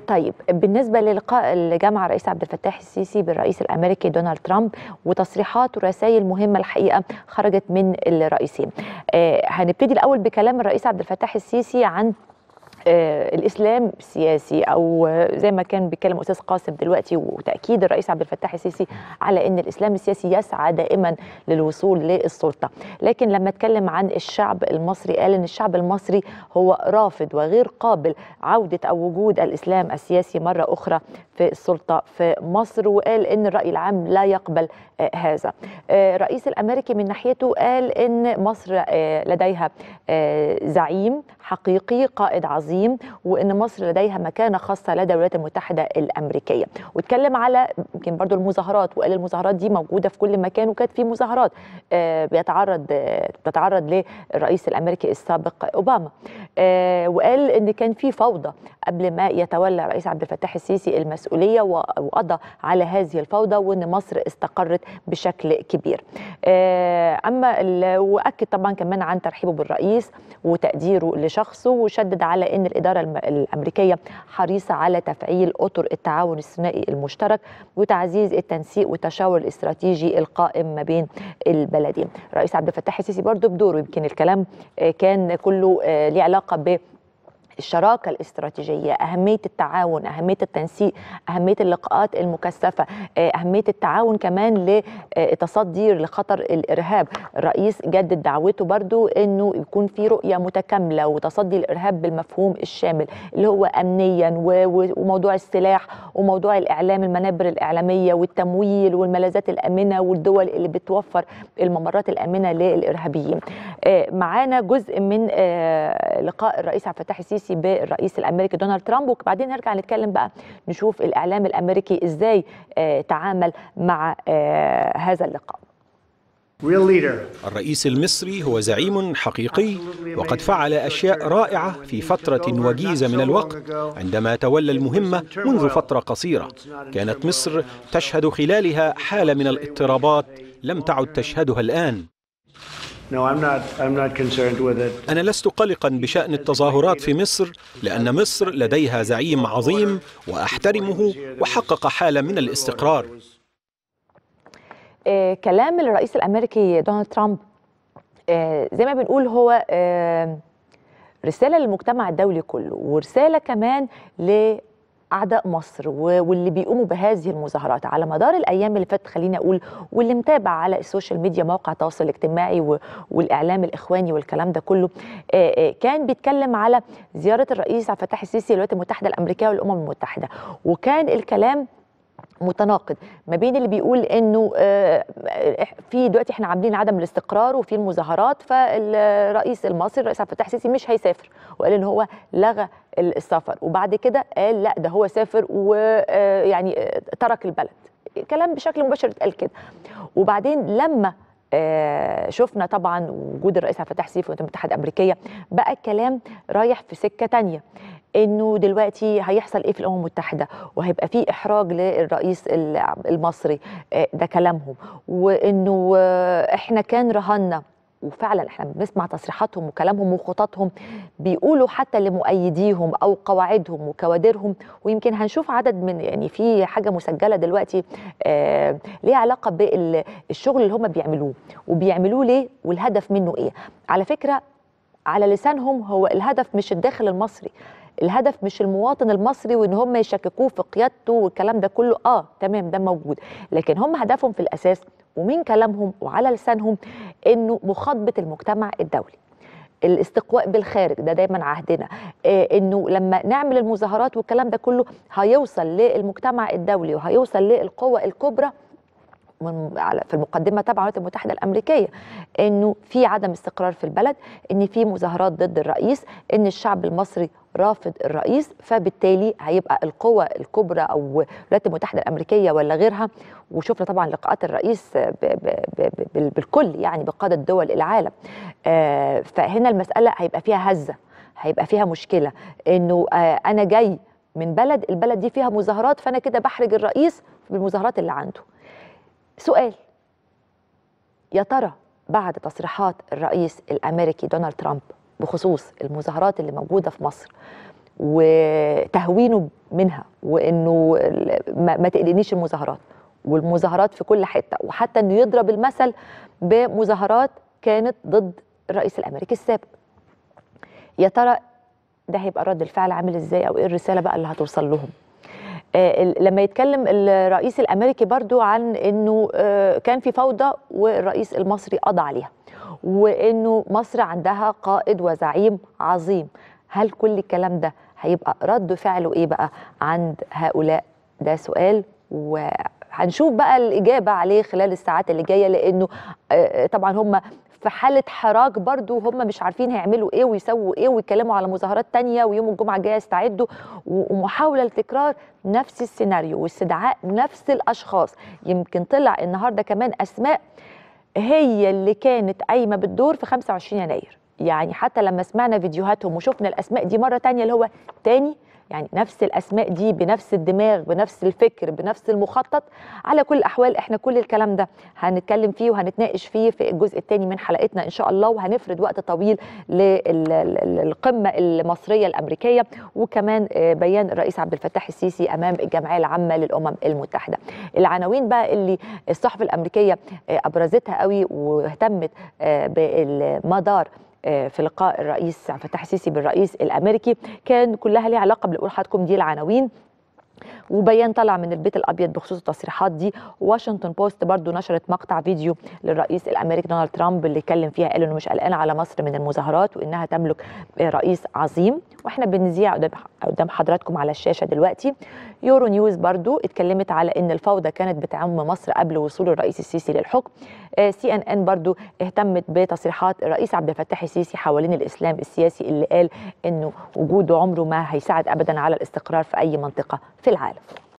طيب بالنسبه للقاء اللي جمع الرئيس عبد الفتاح السيسي بالرئيس الامريكي دونالد ترامب وتصريحات ورسائل مهمه الحقيقه خرجت من الرئيسين آه، هنبتدي الاول بكلام الرئيس عبد الفتاح السيسي عن آه، الاسلام سياسي او آه، زي ما كان بيتكلم استاذ قاسم دلوقتي وتاكيد الرئيس عبد الفتاح السيسي على ان الاسلام السياسي يسعى دائما للوصول للسلطه لكن لما اتكلم عن الشعب المصري قال ان الشعب المصري هو رافض وغير قابل عوده او وجود الاسلام السياسي مره اخرى في السلطه في مصر وقال ان الراي العام لا يقبل آه، هذا الرئيس الامريكي من ناحيته قال ان مصر لديها زعيم حقيقي قائد عظيم وان مصر لديها مكانه خاصه لدى الولايات المتحده الامريكيه واتكلم على يمكن برضو المظاهرات وقال المظاهرات دي موجوده في كل مكان وكانت في مظاهرات آه، بيتعرض بتتعرض للرئيس الامريكي السابق اوباما آه، وقال ان كان في فوضى قبل ما يتولى الرئيس عبد الفتاح السيسي المسؤوليه وقضى على هذه الفوضى وان مصر استقرت بشكل كبير آه، اما واكد طبعا كمان عن ترحيبه بالرئيس وتقديره شخصه وشدد على ان الاداره الامريكيه حريصه على تفعيل اطر التعاون الثنائي المشترك وتعزيز التنسيق والتشاور الاستراتيجي القائم ما بين البلدين. الرئيس عبد الفتاح السيسي برضه بدوره يمكن الكلام آه، كان كله آه، ليه علاقه ب الشراكه الاستراتيجيه اهميه التعاون اهميه التنسيق اهميه اللقاءات المكثفه آه، اهميه التعاون كمان آه، لتصدير لخطر الارهاب الرئيس جدد دعوته برضو انه يكون في رؤيه متكامله وتصدي الارهاب بالمفهوم الشامل اللي هو امنيا وموضوع السلاح وموضوع الاعلام المنابر الاعلاميه والتمويل والملاذات الامنه والدول اللي بتوفر الممرات الامنه للارهابيين آه، معانا جزء من لقاء الرئيس عبد الفتاح السيسي الرئيسي بالرئيس الامريكي دونالد ترامب وبعدين نرجع نتكلم بقى نشوف الاعلام الامريكي ازاي آه، تعامل مع آه، هذا اللقاء الرئيس المصري هو زعيم حقيقي وقد فعل أشياء رائعة في فترة وجيزة من الوقت عندما تولى المهمة منذ فترة قصيرة كانت مصر تشهد خلالها حالة من الاضطرابات لم تعد تشهدها الآن أنا لست قلقا بشأن التظاهرات في مصر لأن مصر لديها زعيم عظيم وأحترمه وحقق حالة من الاستقرار آه، كلام الرئيس الأمريكي دونالد ترامب آه، زي ما بنقول هو آه، رسالة للمجتمع الدولي كله ورسالة كمان اعداء مصر واللي بيقوموا بهذه المظاهرات على مدار الايام اللي فاتت خليني اقول واللي متابع على السوشيال ميديا موقع التواصل الاجتماعي والاعلام الاخواني والكلام ده كله آه، آه، كان بيتكلم على زياره الرئيس عبد الفتاح السيسي للولايات المتحده الامريكيه والامم المتحده وكان الكلام متناقض ما بين اللي بيقول انه آه، في دلوقتي احنا عاملين عدم الاستقرار وفي المظاهرات فالرئيس المصري الرئيس عبد الفتاح السيسي مش هيسافر وقال ان هو لغى السفر وبعد كده قال لا ده هو سافر ويعني آه، آه، ترك البلد كلام بشكل مباشر اتقال كده وبعدين لما آه شفنا طبعا وجود الرئيس عبد الفتاح السيسي في الولايات المتحده الامريكيه بقى الكلام رايح في سكه تانية انه دلوقتي هيحصل ايه في الامم المتحده وهيبقى في احراج للرئيس المصري آه، ده كلامهم وانه آه، احنا كان رهنا وفعلا احنا بنسمع تصريحاتهم وكلامهم وخططهم بيقولوا حتى لمؤيديهم او قواعدهم وكوادرهم ويمكن هنشوف عدد من يعني في حاجه مسجله دلوقتي آه ليها علاقه بالشغل اللي هم بيعملوه وبيعملوه ليه والهدف منه ايه على فكره على لسانهم هو الهدف مش الداخل المصري الهدف مش المواطن المصري وان هم يشككوه في قيادته والكلام ده كله اه تمام ده موجود لكن هم هدفهم في الاساس ومن كلامهم وعلى لسانهم انه مخاطبه المجتمع الدولي الاستقواء بالخارج ده دايما عهدنا إيه انه لما نعمل المظاهرات والكلام ده كله هيوصل للمجتمع الدولي وهيوصل للقوى الكبرى من في المقدمه تبع الولايات المتحده الامريكيه انه في عدم استقرار في البلد ان في مظاهرات ضد الرئيس ان الشعب المصري رافض الرئيس فبالتالي هيبقى القوة الكبرى أو الولايات المتحدة الأمريكية ولا غيرها وشفنا طبعا لقاءات الرئيس بالكل يعني بقادة دول العالم آه، فهنا المسألة هيبقى فيها هزة هيبقى فيها مشكلة إنه آه، أنا جاي من بلد البلد دي فيها مظاهرات فأنا كده بحرج الرئيس بالمظاهرات اللي عنده سؤال يا ترى بعد تصريحات الرئيس الامريكي دونالد ترامب بخصوص المظاهرات اللي موجوده في مصر وتهوينه منها وانه ما تقلقنيش المظاهرات والمظاهرات في كل حته وحتى انه يضرب المثل بمظاهرات كانت ضد الرئيس الامريكي السابق يا ترى ده هيبقى رد الفعل عامل ازاي او ايه الرساله بقى اللي هتوصل لهم آه، لما يتكلم الرئيس الامريكي برضو عن انه آه، كان في فوضى والرئيس المصري قضى عليها وانه مصر عندها قائد وزعيم عظيم هل كل الكلام ده هيبقى رد فعله ايه بقى عند هؤلاء ده سؤال وهنشوف بقى الاجابه عليه خلال الساعات اللي جايه لانه آه، طبعا هم في حاله حراك برضو هم مش عارفين هيعملوا ايه ويسووا ايه ويتكلموا على مظاهرات تانية ويوم الجمعه الجايه يستعدوا ومحاوله لتكرار نفس السيناريو واستدعاء نفس الاشخاص يمكن طلع النهارده كمان اسماء هي اللي كانت قايمه بالدور في 25 يناير يعني حتى لما سمعنا فيديوهاتهم وشفنا الاسماء دي مره تانية اللي هو تاني يعني نفس الاسماء دي بنفس الدماغ بنفس الفكر بنفس المخطط على كل الاحوال احنا كل الكلام ده هنتكلم فيه وهنتناقش فيه في الجزء الثاني من حلقتنا ان شاء الله وهنفرد وقت طويل للقمه المصريه الامريكيه وكمان آه، بيان الرئيس عبد الفتاح السيسي امام الجمعيه العامه للامم المتحده العناوين بقى اللي الصحف الامريكيه آه، ابرزتها قوي واهتمت آه، بالمدار آه، في لقاء الرئيس عبد الفتاح السيسي بالرئيس الامريكي كان كلها ليها علاقه بنقول لحضراتكم دي العناوين وبيان طلع من البيت الابيض بخصوص التصريحات دي واشنطن بوست برضو نشرت مقطع فيديو للرئيس الامريكي دونالد ترامب اللي اتكلم فيها قال انه مش قلقان على مصر من المظاهرات وانها تملك رئيس عظيم واحنا بنذيع قدام حضراتكم على الشاشه دلوقتي يورو نيوز برضو اتكلمت على ان الفوضى كانت بتعم مصر قبل وصول الرئيس السيسي للحكم سي ان ان برضو اهتمت بتصريحات الرئيس عبد الفتاح السيسي حوالين الاسلام السياسي اللي قال انه وجوده عمره ما هيساعد ابدا على الاستقرار في اي منطقه في العالم